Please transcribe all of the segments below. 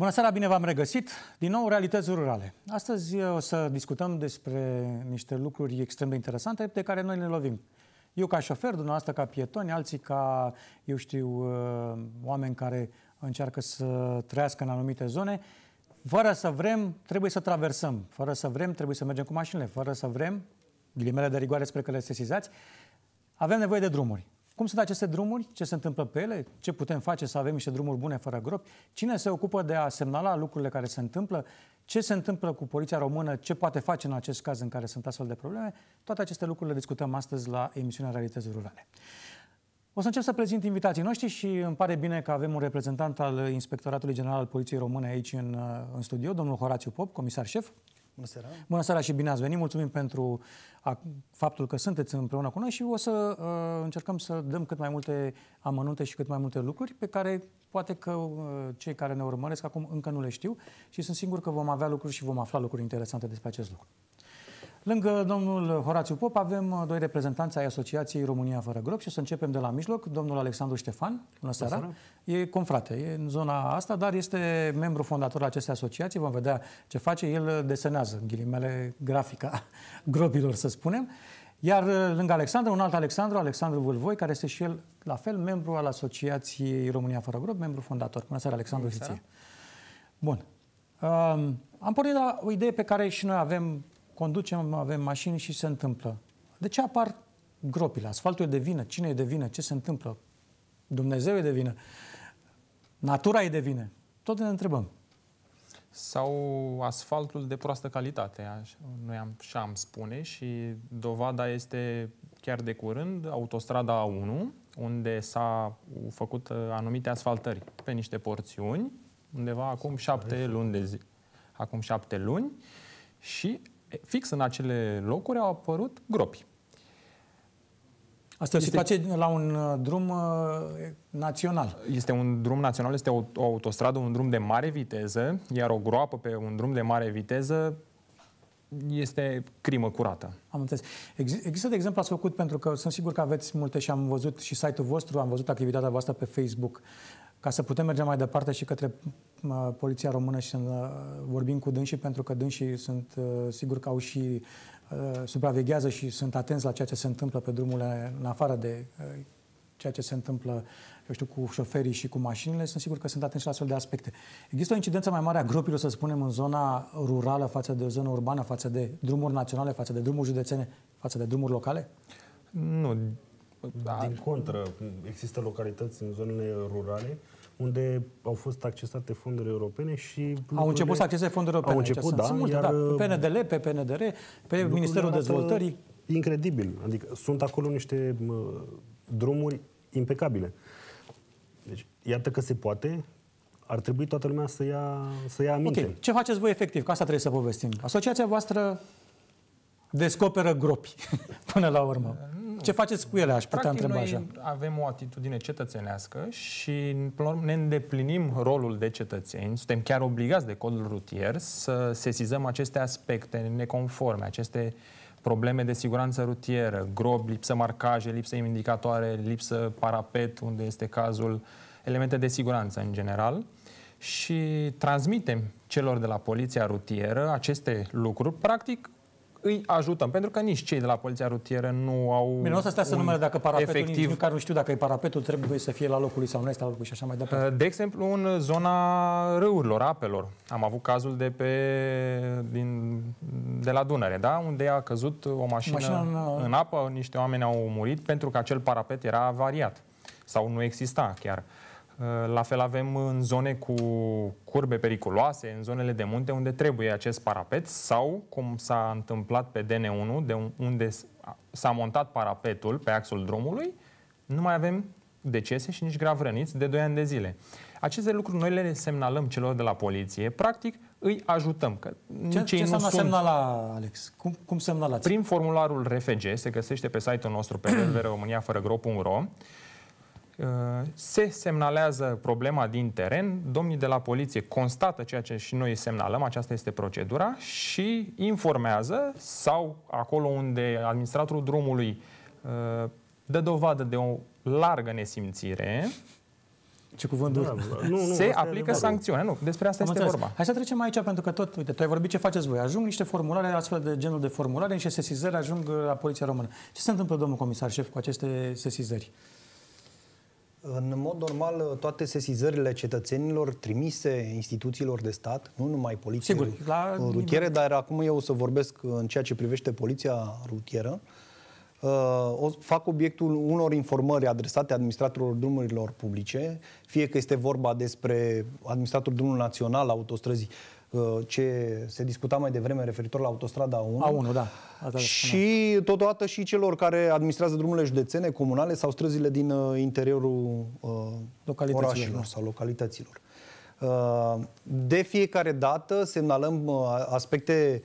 Bună seara, bine v-am regăsit! Din nou, Realități Rurale. Astăzi eh, o să discutăm despre niște lucruri extrem de interesante de care noi ne lovim. Eu ca șofer, dumneavoastră ca pietoni, alții ca, eu știu, eh, oameni care încearcă să trăiască în anumite zone. Fără să vrem, trebuie să traversăm. Fără să vrem, trebuie să mergem cu mașinile. Fără să vrem, ghilimele de rigoare spre că le sesizați, avem nevoie de drumuri. Cum sunt aceste drumuri? Ce se întâmplă pe ele? Ce putem face să avem niște drumuri bune fără gropi? Cine se ocupă de a semnala lucrurile care se întâmplă? Ce se întâmplă cu poliția română? Ce poate face în acest caz în care sunt astfel de probleme? Toate aceste lucruri le discutăm astăzi la emisiunea Realități Rurale. O să încep să prezint invitații noștri și îmi pare bine că avem un reprezentant al Inspectoratului General al Poliției Române aici în, în studio, domnul Horațiu Pop, comisar șef. Bună seara! Bună seara și bine ați venit! Mulțumim pentru a, faptul că sunteți împreună cu noi și o să a, uh, încercăm să dăm cât mai multe amănunte și cât mai multe lucruri pe care poate că a, uh, cei care ne urmăresc acum încă nu le știu și sunt sigur că vom avea lucruri și vom afla lucruri interesante despre acest lucru. Lângă domnul Horațiu Pop avem uh, doi reprezentanți ai Asociației România Fără Grop și o să începem de la mijloc. Domnul Alexandru Ștefan, bună seara. E confrate, e în zona asta, dar este membru fondator al acestei asociații. Vom vedea ce face. El desenează, în ghilimele, grafica gropilor, să spunem. Iar uh, lângă Alexandru, un alt Alexandru, Alexandru Vâlvoi, care este și el, la fel, membru al Asociației România Fără Grop, membru fondator. Bună seara, Alexandru, Bună Bun. Um, am pornit la o idee pe care și noi avem conducem, avem mașini și se întâmplă. De ce apar gropile? Asfaltul e de vină? Cine e de vină? Ce se întâmplă? Dumnezeu e de vină? Natura e de vină? Tot ne întrebăm. Sau asfaltul de proastă calitate, noi am, și am spune, și dovada este chiar de curând autostrada A1, unde s-a făcut uh, anumite asfaltări pe niște porțiuni, undeva acum șapte luni de zi. Acum șapte luni și fix în acele locuri au apărut gropi. Asta este, Situație face la un uh, drum uh, național. Este un drum național, este o, o autostradă, un drum de mare viteză, iar o groapă pe un drum de mare viteză este crimă curată. Am înțeles. Ex- există, de exemplu, ați făcut, pentru că sunt sigur că aveți multe și am văzut și site-ul vostru, am văzut activitatea voastră pe Facebook ca să putem merge mai departe și către poliția română și să vorbim cu dânsii, pentru că dânsii sunt uh, sigur că au și uh, supraveghează și sunt atenți la ceea ce se întâmplă pe drumurile în afară de uh, ceea ce se întâmplă, eu știu, cu șoferii și cu mașinile, sunt sigur că sunt atenți la astfel de aspecte. Există o incidență mai mare a gropilor, să spunem, în zona rurală față de zona urbană, față de drumuri naționale, față de drumuri județene, față de drumuri locale? Nu, da. Din contră, există localități în zonele rurale unde au fost accesate fonduri europene și... Au început să acceseze fonduri europene. Au început, da, multe, iar, da. Uh, pe PNDL, pe PNDR, pe Ministerul Dezvoltării. Incredibil. Adică sunt acolo niște drumuri impecabile. Deci, iată că se poate, ar trebui toată lumea să ia, să ia aminte. Okay. Ce faceți voi efectiv? Ca asta trebuie să povestim. Asociația voastră descoperă gropi până la urmă. Ce faceți cu ele, aș putea Practic, întreba noi așa. avem o atitudine cetățenească și ne îndeplinim rolul de cetățeni. Suntem chiar obligați de codul rutier să sesizăm aceste aspecte neconforme, aceste probleme de siguranță rutieră, grob, lipsă marcaje, lipsă indicatoare, lipsă parapet, unde este cazul, elemente de siguranță în general și transmitem celor de la poliția rutieră aceste lucruri, practic îi ajutăm, pentru că nici cei de la poliția rutieră nu au Bine, o să stea să numere dacă parapetul, efectiv... nici nu știu dacă e parapetul, trebuie să fie la locul lui sau nu este la locul și așa mai departe. De exemplu, în zona râurilor, apelor. Am avut cazul de pe din, de la Dunăre, da? unde a căzut o mașină, mașină în... Uh, în apă, niște oameni au murit pentru că acel parapet era variat sau nu exista chiar. Uh, Eh, la fel avem în zone cu curbe periculoase, în zonele de munte unde trebuie acest parapet sau, cum s-a întâmplat pe DN1, de unde s-a montat parapetul pe axul drumului, nu mai avem decese și nici grav răniți de 2 ani de zile. Aceste lucruri noi le semnalăm celor de la poliție, practic îi ajutăm. Că ce ce înseamnă sunt... semnala, Alex? Cum, cum semnalați? Prin formularul RFG, se găsește pe site-ul nostru pe www.romaniafărăgro.ro Uh, se semnalează problema din teren, domnii de la poliție constată ceea ce și noi semnalăm, aceasta este procedura, și informează sau acolo unde administratorul drumului uh, dă dovadă de o largă nesimțire, ce cuvânt da, nu, nu, se aplică sancțiune, Nu, despre asta Am este înțeles. vorba. Hai să trecem aici, pentru că tot, uite, tu ai vorbit ce faceți voi. Ajung niște formulare, astfel de genul de formulare, niște sesizări ajung la Poliția Română. Ce se întâmplă, domnul comisar șef, cu aceste sesizări? Uh, în mod normal, toate sesizările cetățenilor trimise instituțiilor de stat, nu numai poliției Sigur, la... rutiere, dar acum eu o să vorbesc în ceea ce privește poliția rutieră, uh, o fac obiectul unor informări adresate administratorilor drumurilor publice, fie că este vorba despre administratorul drumului național, autostrăzii ce se discuta mai devreme referitor la autostrada A1. A1, da. și totodată și celor care administrează drumurile județene, comunale sau străzile din uh, interiorul uh, orașelor sau localităților. Uh, de fiecare dată semnalăm uh, aspecte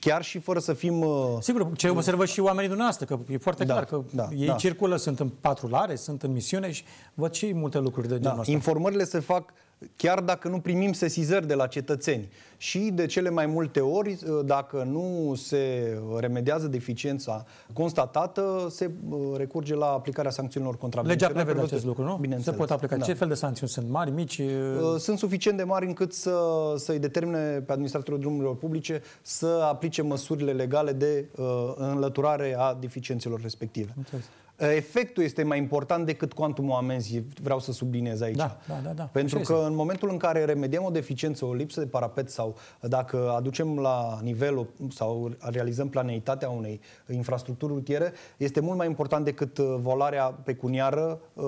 chiar și fără să fim... Sigur, ce observă și oamenii dumneavoastră, că e foarte da, clar că da, ei da. circulă, sunt în patrulare, sunt în misiune și văd și multe lucruri de genul da, ăsta. Informările se fac chiar dacă nu primim sesizări de la cetățeni. Și de cele mai multe ori, ă, dacă nu se remediază deficiența constatată, se ă, recurge la aplicarea sancțiunilor contravenționale. Legea prevede acest lucru, nu? Bineînțeles. Se pot aplica. Da. Ce fel de sancțiuni sunt? Mari, mici? Ă, sunt suficient de mari încât să, să-i determine pe administratorul drumurilor publice să aplice măsurile legale de înlăturare a deficiențelor respective. Înțeles. Eh, efectul este mai important decât cuantumul amenzii, vreau să subliniez aici. Da, da, da, da. Pentru Așa că este. în momentul în care remediem o deficiență, o lipsă de parapet sau dacă aducem la nivel sau realizăm planeitatea unei infrastructuri rutiere, este mult mai important decât eh, volarea pecuniară eh,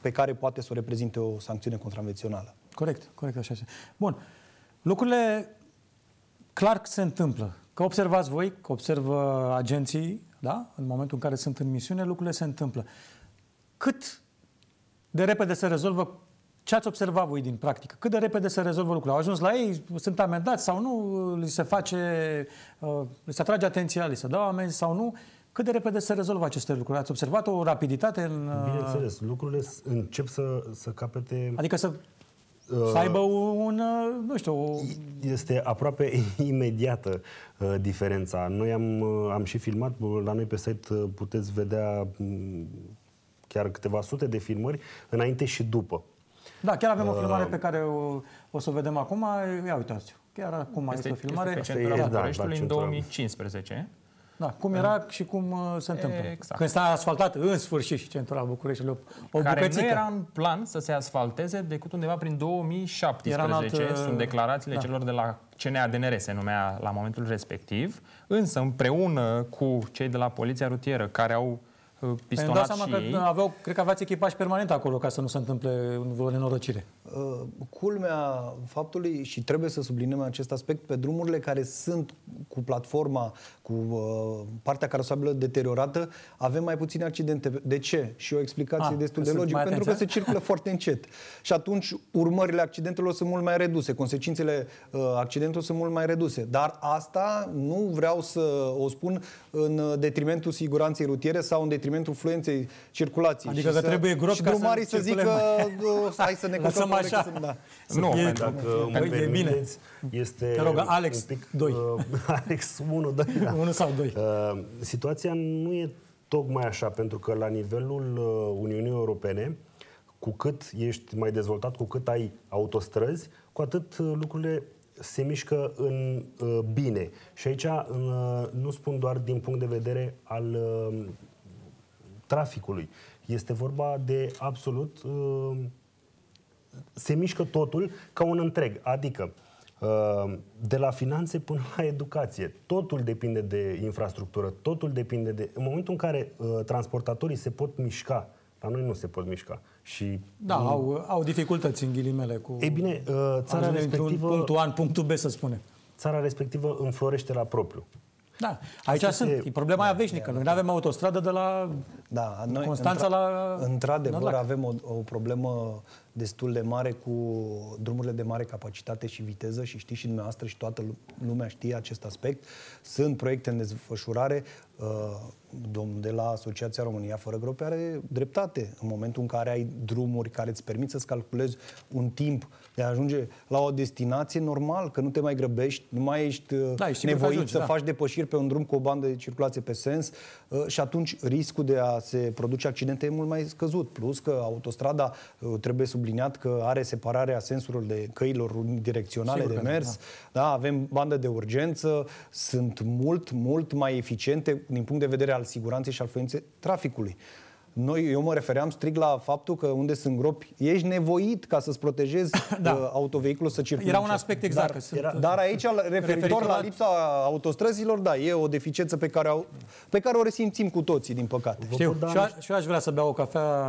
pe care poate să o reprezinte o sancțiune contravențională. Corect, corect, așa este. Bun. Lucrurile clar se întâmplă. Că observați voi, că observă agenții, da? în momentul în care sunt în misiune, lucrurile se întâmplă. Cât de repede se rezolvă ce ați observat voi din practică? Cât de repede se rezolvă lucrurile? Au ajuns la ei? Sunt amendați sau nu? Li se face, uh, li se atrage atenția, li se dau amenzi sau nu? Cât de repede se rezolvă aceste lucruri? Ați observat o rapiditate în... Uh, Bineînțeles, lucrurile încep să, să capete... Adică să să aibă un, uh, nu știu... Este aproape imediată uh, diferența. Noi am, uh, am și filmat, la noi pe site puteți vedea mm, chiar câteva sute de filmări înainte și după. Da, chiar avem o filmare pe care o, o să o vedem acum. Ia uitați, chiar acum este, este o filmare. Este pe centrul da, Bucureștiului da, în 2015. Da, cum era în... și cum uh, se întâmplă. Exact. Când s-a asfaltat în sfârșit și centura Bucureștiului, o Care bucățică. nu era în plan să se asfalteze decât undeva prin 2017. Era alt, Sunt declarațiile da. celor de la CNADNR, se numea la momentul respectiv. Însă, împreună cu cei de la Poliția Rutieră, care au uh, păi pistonat și ei... că aveau, cred că aveați echipaj permanent acolo ca să nu se întâmple vreo nenorocire. Uh, culmea faptului, și trebuie să subliniem acest aspect, pe drumurile care sunt cu platforma, cu uh, partea carosabilă deteriorată, avem mai puține accidente. De ce? Și o explicație A, ah, destul de logică, pentru că se circulă foarte încet. Și atunci urmările accidentelor sunt mult mai reduse, consecințele uh, accidentelor sunt mult mai reduse. Dar asta nu vreau să o spun în detrimentul siguranței rutiere sau în detrimentul fluenței circulației. Adică și că să, trebuie grob și ca să, să zică mai... Ă, hai să ne lăsăm așa. da. Nu, e, păi, dacă mă e bine. Este Te rog, Alex, un pic, 2. Uh, Alex 1, 2. Da. 1 sau 2. Uh, situația nu e tocmai așa, pentru că la nivelul uh, Uniunii Europene, cu cât ești mai dezvoltat, cu cât ai autostrăzi, cu atât uh, lucrurile se mișcă în uh, bine. Și aici uh, nu spun doar din punct de vedere al uh, traficului. Este vorba de absolut uh, se mișcă totul ca un întreg. Adică, uh, de la finanțe până la educație. Totul depinde de infrastructură, totul depinde de... În momentul în care uh, transportatorii se pot mișca, dar noi nu se pot mișca. Și da, nu... au, au dificultăți în ghilimele cu... E bine, uh, țara respectivă... Punctul A punctul B, să spunem. Țara respectivă înflorește la propriu. Da, aici Asta sunt. E, e problema da, aia veșnică. Noi nu avem autostradă de la da, noi, Constanța întra, la... Într-adevăr avem o, o problemă destul de mare cu drumurile de mare capacitate și viteză și știți și dumneavoastră și toată lumea știe acest aspect. Sunt proiecte în desfășurare. Uh, Domnul de la Asociația România Fără Grope are dreptate în momentul în care ai drumuri care îți permit să-ți calculezi un timp de a ajunge la o destinație normal, că nu te mai grăbești, nu mai ești uh, da, nevoit ajungi, să da. faci depășiri pe un drum cu o bandă de circulație pe sens uh, și atunci riscul de a se produce accidente e mult mai scăzut. Plus că autostrada trebuie sub subliniat că are separarea sensurilor de căilor unidirecționale Sigur de da, mers, da. da, avem bandă de urgență, sunt mult, mult mai eficiente din punct de vedere al siguranței și al fluenței traficului. Noi, eu mă refeream strict la faptul că unde sunt gropi, ești nevoit ca să-ți protejezi uh, da. autovehiculul să circule. Era un aspect exact. Dar, era, dar aici, referitor, referitor la lipsa autostrăzilor, da, e o deficiență pe care, au, pe care o resimțim cu toții, din păcate. Știu, da și, a, și eu aș vrea să beau o cafea,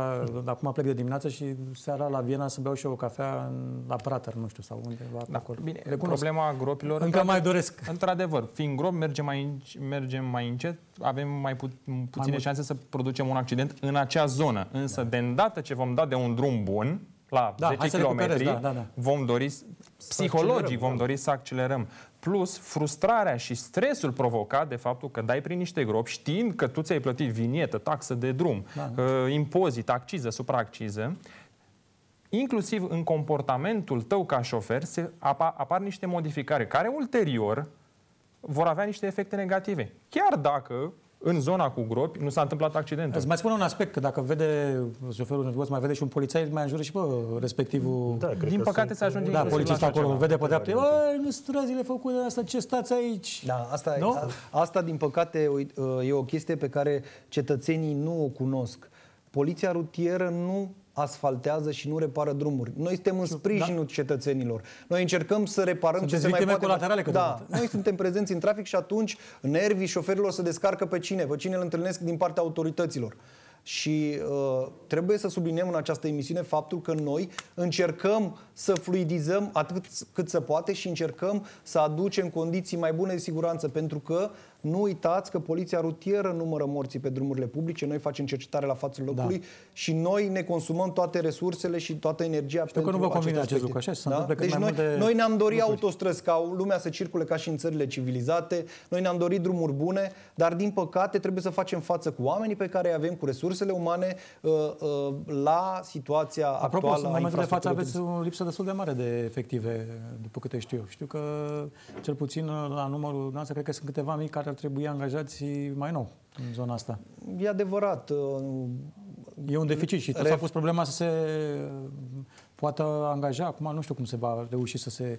acum plec de dimineață și seara la Viena să beau și eu o cafea la Prater, nu știu, sau undeva da. acolo. Bine, Recunosc. problema gropilor... Încă mai doresc. Într-adevăr, fiind grop, mergem mai, mergem mai încet, avem mai pu- puține mai șanse să producem un accident în în acea zonă. Însă, da. de îndată ce vom da de un drum bun, la da, 10 km, da, da, da. vom dori, psihologic, vom da. dori să accelerăm. Plus, frustrarea și stresul provocat de faptul că dai prin niște gropi, știind că tu ți-ai plătit vinietă, taxă de drum, da. uh, impozit, acciză, supraacciză, inclusiv în comportamentul tău ca șofer, se apa, apar niște modificări care ulterior vor avea niște efecte negative. Chiar dacă în zona cu gropi nu s-a întâmplat accident. Îți mai spun un aspect, că dacă vede șoferul nervos, mai vede și un polițai, mai înjură și pe respectivul... Da, Din păcate se ajunge... Da, polițistul acolo ceva. vede pe dreapta. Băi, nu străzile făcute asta, ce stați aici? Da, asta, nu? asta din păcate, ă, e o chestie pe care cetățenii nu o cunosc. Poliția rutieră nu asfaltează și nu repară drumuri. Noi suntem în sprijinul da. cetățenilor. Noi încercăm să reparăm ce se mai poate. colaterale da, noi suntem prezenți în trafic și atunci nervii șoferilor se descarcă pe cine? Pe cine îl întâlnesc din partea autorităților. Și uh, trebuie să subliniem în această emisiune faptul că noi încercăm să fluidizăm atât cât se poate și încercăm să aducem condiții mai bune de siguranță, pentru că nu uitați că poliția rutieră numără morții pe drumurile publice, noi facem cercetare la fața da. locului da. și noi ne consumăm toate resursele și toată energia Știu pentru că nu vă convine acest lucru, așa? Să da? Deci noi, de... noi ne-am dorit lucruri. autostrăzi ca lumea să circule ca și în țările civilizate, noi ne-am dorit drumuri bune, dar din păcate trebuie să facem față cu oamenii pe care îi avem, cu resurse resursele umane uh, uh, la situația Apropo, actuală în momentul de față aveți o lipsă destul de mare de efective, după câte știu. Știu că, cel puțin la numărul dumneavoastră, cred că sunt câteva mii care ar trebui angajați mai nou în zona asta. E adevărat. Uh, e un deficit și tot s-a pus problema să se poată angaja. Acum nu știu cum se va reuși să se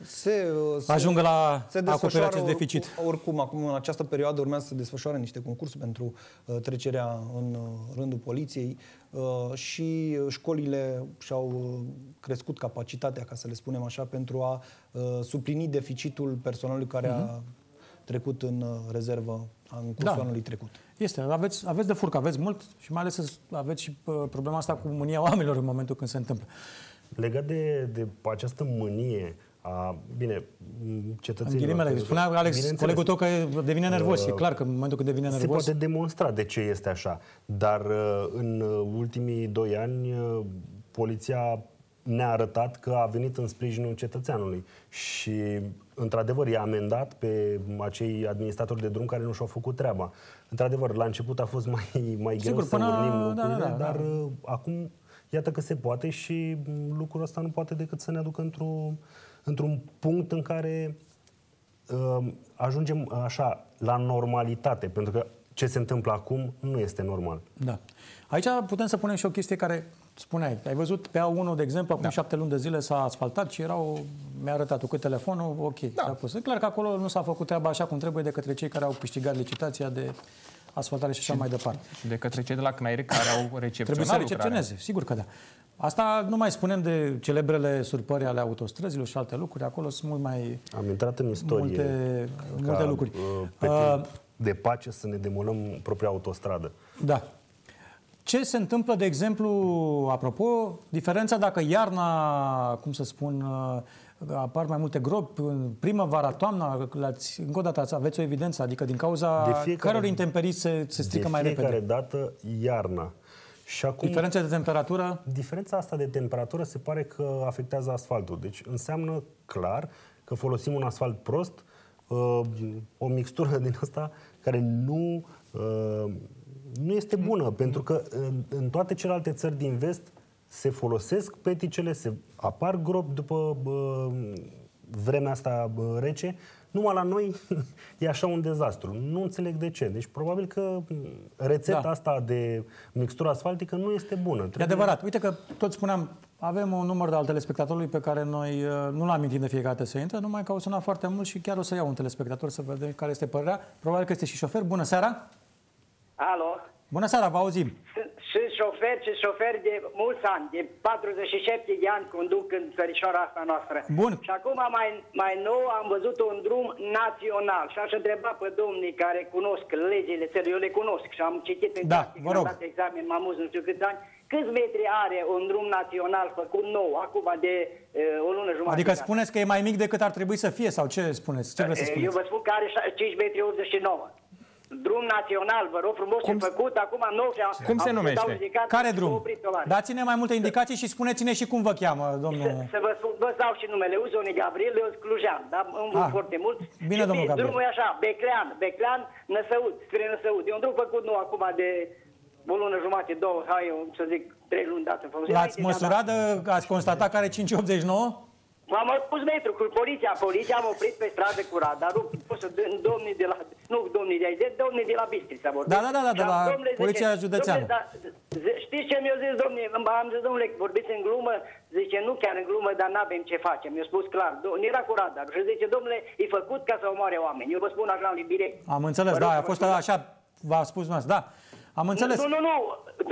se, uh, se ajungă la se acoperi acest deficit. Oricum, acum în această perioadă urmează să desfășoare niște concursuri pentru uh, trecerea în uh, rândul poliției uh, și uh, școlile și-au uh, crescut capacitatea, ca să le spunem așa, pentru a uh, suplini deficitul personalului care uh-huh. a mhm. trecut în rezervă în cursul da. anului trecut. Este, aveți, aveți de furcă, aveți mult și mai ales aveți și problema asta cu mânia oamenilor în momentul când se întâmplă. Legat de, de această mânie, a, bine, cetățenii... În ghilimele, spunea Alex, colegul tău că devine nervos uh, e clar că în momentul când devine nervos... Se poate demonstra de ce este așa, dar uh, în uh, ultimii doi ani uh, poliția ne-a arătat că a venit în sprijinul cetățeanului și, într-adevăr, i-a amendat pe acei administratori de drum care nu și-au făcut treaba. Într-adevăr, la început a fost mai, mai greu Sigur, să până... urnim da, lucrurile, da, da, da, dar da. Uh, acum iată că se poate și mm, lucrul ăsta nu poate decât să ne aducă într-o într-un punct în care uh, ajungem așa la normalitate, pentru că ce se întâmplă acum nu este normal. Da. Aici putem să punem și o chestie care spuneai. Ai văzut pe A1, de exemplu, acum da. șapte luni de zile s-a asfaltat și erau, mi-a arătat cu telefonul, ok. Da. Pus. Clar că acolo nu s-a făcut treaba așa cum trebuie de către cei care au câștigat licitația de asfaltare și așa și mai departe. de către cei de la CNAIR care au recepționat Trebuie să recepționeze, lucrarea. sigur că da. Asta nu mai spunem de celebrele surpări ale autostrăzilor și alte lucruri. Acolo sunt mult mai... Am intrat în istorie. Multe, ca, multe lucruri. Uh, pe uh, de pace să ne demolăm propria autostradă. Da. Ce se întâmplă, de exemplu, apropo, diferența dacă iarna, cum să spun, uh, apar mai multe gropi, în primăvara, toamna, l-ați, încă o dată aveți o evidență, adică din cauza căror intemperii se, se strică mai repede. De fiecare dată iarna. Și acum, Diferența de temperatură? Diferența asta de temperatură se pare că afectează asfaltul. Deci înseamnă clar că folosim un asfalt prost, uh, o mixtură din asta care nu, uh, nu este bună, pentru că în toate celelalte țări din vest se folosesc peticele, se apar gropi după bă, vremea asta bă, rece. Numai la noi e așa un dezastru. Nu înțeleg de ce. Deci probabil că rețeta da. asta de mixtură asfaltică nu este bună. Trebuie... E adevărat. Uite că tot spuneam, avem un număr de al telespectatorului pe care noi uh, nu l-am mintit de fiecare dată să intre, numai că au sunat foarte mult și chiar o să iau un telespectator să vedem care este părerea. Probabil că este și șofer. Bună seara! Alo! Bună seara, vă auzim! Sunt, sunt șofer și șofer de mulți ani, de 47 de ani conduc în țărișoara asta noastră. Bun. Și acum mai, mai nou am văzut un drum național și aș întreba pe domnii care cunosc legile țării, eu le cunosc și am citit în da, practic, vă rog. am dat examen, m-am nu știu câți ani, câți metri are un drum național făcut nou, acum de uh, o lună jumătate? Adică spuneți că e mai mic decât ar trebui să fie sau ce spuneți? Ce vreți să eh, spuneți? Eu vă spun că are 5,89 metri. Drum național, vă rog frumos, cum... făcut acum nou și Cum se numește? Care drum? Dați-ne mai multe indicații și spuneți-ne și cum vă cheamă, domnul. Să, să vă, spun, vă dau și numele. Uzoni Gabriel, eu Clujan, dar îmi ah, foarte mult. Bine, și domnul Gabriel. Drumul e așa, Beclean, Beclean, Năsăud, spre Năsăud. E un drum făcut nou acum de o lună jumate, două, hai, eu, să zic, trei luni dată. L-ați da, da. măsurat, da? ați constatat care e 589? M-am pus metru cu poliția, poliția am oprit pe stradă cu radarul, pusă domnii de la, nu domnii de aici, domnii de la Bistrița vorbim. Da, da, da, da, de la poliția zice, județeană. Domnule, da, știți ce mi-a zis, domnii? am zis, domnule, vorbiți în glumă, zice, nu chiar în glumă, dar n-avem ce facem, mi-a spus clar, nu era cu radarul și zice, domnule, e făcut ca să omoare oameni, eu vă spun așa în direct. Am înțeles, da, a fost așa, v-a spus noastră, da. Am înțeles. Nu, nu, nu.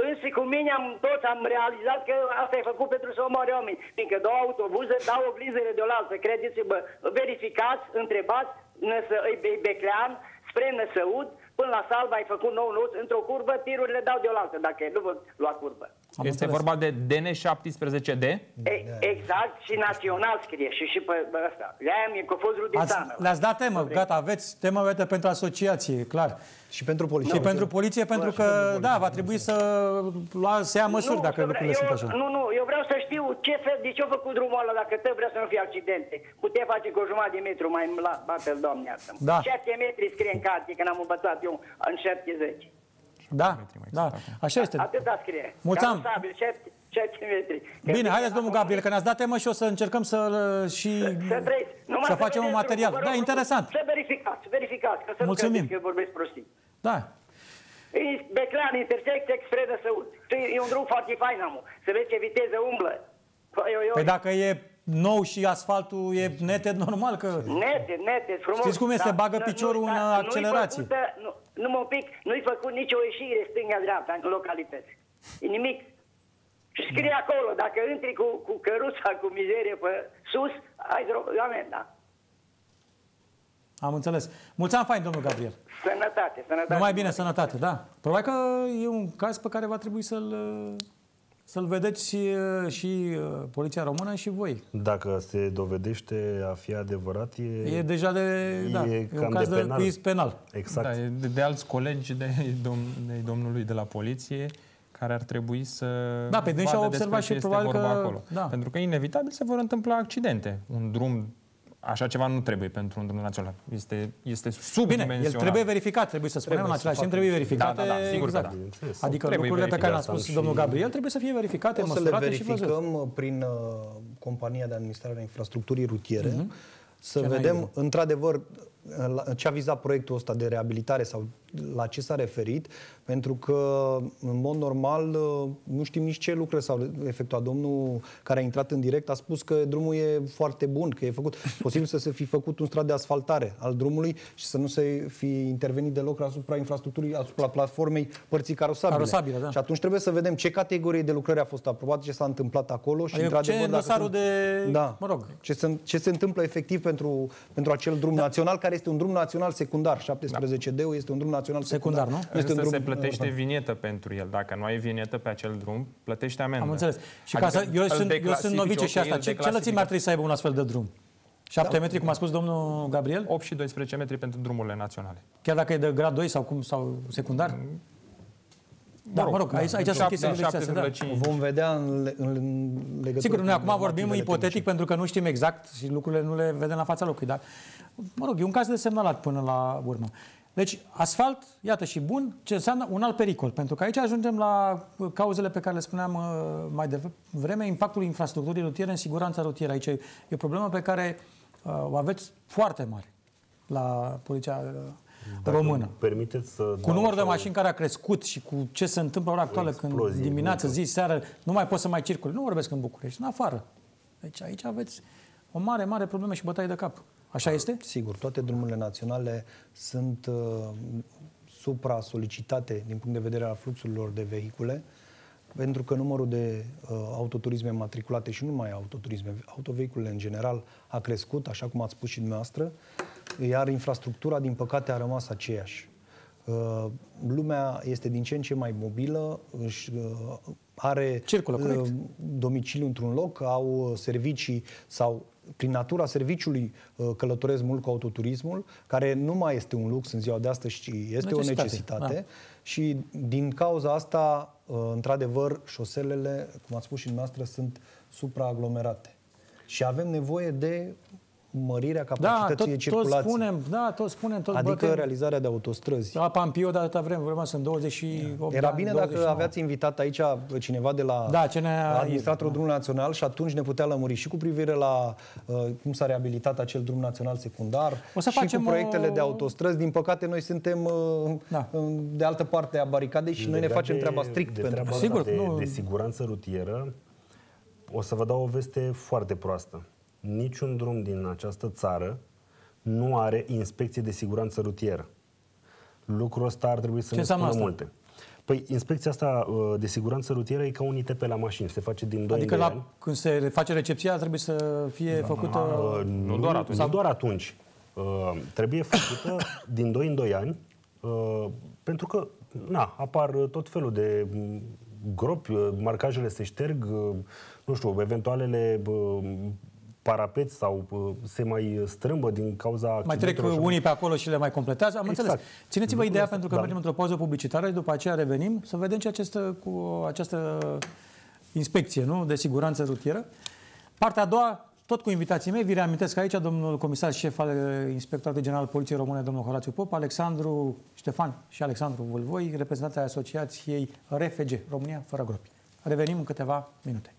Dânsii cu mine am, toți am realizat că asta e făcut pentru să omoare oameni. Fiindcă două autobuze dau oglizele de o lasă. credeți vă verificați, întrebați, năsă, îi beclean, spre Năsăud, până la salva, ai făcut nou nuț, într-o curbă, tirurile dau de o lanță, dacă nu vă lua curbă. Am este înțeles. vorba de DN17D? E, exact, și național scrie și și pe ăsta. le am e că a fost Le-ați dat temă, gata, aveți temă, uite, pentru asociație, clar. Și pentru poliție. Și pentru poliție, pentru că, da, va trebui să, lua, să ia măsuri nu, dacă lucrurile sunt așa. Nu, nu, vreau să știu ce fel, de ce a făcut drumul ăla, dacă tău vrea să nu fie accidente. Putea face cu jumătate de metru mai la bate doamne asta. Da. 7 metri scrie în carte, că n am învățat eu în 70. Da, da. Exact, da, așa este. Atâta scrie. Mulțam. Sabil, 7, 7 metri. Că Bine, haideți, domnul Gabriel, că ne-ați dat temă și o să încercăm să uh, și să, să, să facem un material. Drumul, da, interesant. Să verificați, verificați, că să Mulțumim. că vorbesc prostii. Da, Beclan, intersecție să urc. E un drum foarte fain, amu. Să vezi ce viteză umblă. Păi, păi dacă e nou și asfaltul e neted, normal că... Neted, neted, frumos. Știți cum este? Da, bagă piciorul în accelerație. nu, mă pic, nu-i făcut nicio ieșire stânga-dreapta în localități. E nimic. Și scrie acolo, dacă intri cu, căruța, cu mizerie pe sus, ai amenda. Am înțeles. Mulțumesc fain, domnul Gabriel. Sănătate, sănătate. Numai bine, sănătate, da. Probabil că e un caz pe care va trebui să-l să-l vedeți și, și uh, Poliția Română și voi. Dacă se dovedește a fi adevărat, e... E deja de... E da, e cam un caz de penal. De penal. Exact. Da, de, de alți colegi de, dom, de domnului de la poliție care ar trebui să da, pe vadă și observat și probabil că, acolo. Da. Pentru că inevitabil se vor întâmpla accidente. Un drum Așa ceva nu trebuie pentru un domnul național. Este, este subdimensionat. Bine, el trebuie verificat, trebuie să spunem trebuie în același timp, trebuie verificat. Da, da, da, exact. sigur exact. da. Adică trebuie lucrurile pe care le-a spus și... Da, domnul Gabriel trebuie să fie verificate, măsurate să le verificăm prin uh, compania de administrare a infrastructurii rutiere, mm-hmm. să ce vedem, într-adevăr, uh, ce a vizat proiectul ăsta de reabilitare sau la ce s-a referit pentru că, în mod normal, ă, nu știm nici ce lucruri s-au efectuat. Domnul care a intrat în direct a spus că drumul e foarte bun, că e făcut. Posibil să se fi făcut un strat de asfaltare al drumului și să nu se fi intervenit deloc asupra infrastructurii, asupra platformei părții carosabile. carosabile da. Și atunci trebuie să vedem ce categorie de lucrări a fost aprobată, ce s-a întâmplat acolo și, adică într-adevăr, ce dacă... Sunt... de... Da. Mă rog. Ce se, ce se întâmplă efectiv pentru, pentru acel drum da. național, care este un drum național secundar. 17 da. d este un drum național secundar. secundar nu? Este un drum, se plătește urban. vinietă pentru el. Dacă nu ai vinietă pe acel drum, plătește amendă. Am înțeles. Și adică ca să, eu, sunt, eu sunt novice și asta. Ce, ce lățime ar trebui să aibă un astfel de drum? 7 da. metri, cum a spus domnul Gabriel? 8 și 12 metri pentru drumurile naționale. Chiar dacă e de grad 2 sau cum sau secundar? Mm. Da, mă rog, aici, da. aici sunt chestii de da. Vom vedea în, în legătură Sigur, noi acum vorbim ipotetic pentru că nu știm exact și lucrurile nu le vedem la fața locului, dar, mă rog, e un caz de semnalat până la urmă. Deci, asfalt, iată și bun, ce înseamnă un alt pericol. Pentru că aici ajungem la uh, cauzele pe care le spuneam uh, mai devreme, impactul infrastructurii rutiere în siguranța rutieră. Aici e o problemă pe care uh, o aveți foarte mare la poliția Dacă română. Permiteți să cu numărul de mașini care a crescut și cu ce se întâmplă ora actuală când dimineață, zi, seară, nu mai poți să mai circuli. Nu vorbesc în București, în afară. Deci aici aveți o mare, mare problemă și bătaie de cap. Așa da. este? Sigur, toate drumurile naționale sunt uh, supra-solicitate din punct de vedere al fluxurilor de vehicule, pentru că numărul de uh, autoturisme matriculate și nu numai autoturisme, autovehiculele în general a crescut, așa cum ați spus și dumneavoastră, iar infrastructura, din păcate, a rămas aceeași. Uh, lumea este din ce în ce mai mobilă, își uh, are uh, domiciliu într-un loc, au uh, servicii sau prin natura serviciului uh, călătoresc mult cu autoturismul, care nu mai este un lux în ziua de astăzi, ci este necesitate. o necesitate. Da. Și din cauza asta, uh, într-adevăr, șoselele, cum ați spus și dumneavoastră, sunt supraaglomerate. Și avem nevoie de mărirea da, capacității da, tot, de circulație. Tot spunem, da, tot spunem, tot Adică bătem. realizarea de autostrăzi. La Pampio, de atâta vreme, vreau sunt 28 Era bine ani, dacă 29. aveați invitat aici cineva de la da, cine administratorul da. drumului național și atunci ne putea lămuri și cu privire la uh, cum s-a reabilitat acel drum național secundar o să și facem cu proiectele o... de autostrăzi. Din păcate, noi suntem uh, da. de altă parte a baricadei și de noi ne facem de, treaba strict. De, pentru treaba Sigur, de, nu... de siguranță rutieră, o să vă dau o veste foarte proastă niciun drum din această țară nu are inspecție de siguranță rutieră. Lucrul ăsta ar trebui să Ce ne spună asta? multe. Păi inspecția asta uh, de siguranță rutieră e ca un ITP la mașini, se face din 2 Adică la, când se face recepția trebuie să fie da, făcută... nu, uh, nu doar atunci. Sau doar atunci. Uh, trebuie făcută din 2 în 2 ani, uh, pentru că na, apar tot felul de mm, gropi, uh, marcajele se șterg, nu știu, eventualele parapet sau uh, se mai uh, strâmbă din cauza... Mai trec și... unii pe acolo și le mai completează. Am exact. înțeles. Țineți-vă ideea asta, pentru că da. mergem într-o pauză publicitară, după aceea revenim să vedem ce acestă, uh, cu această inspecție nu? de siguranță rutieră. Partea a doua, tot cu invitații mei, vi reamintesc aici domnul comisar șef al Inspectoratului General Poliției Române, domnul Horațiu Pop, Alexandru Ștefan și Alexandru Vulvoi, reprezentanții Asociației RFG, România fără gropi. Revenim în câteva minute.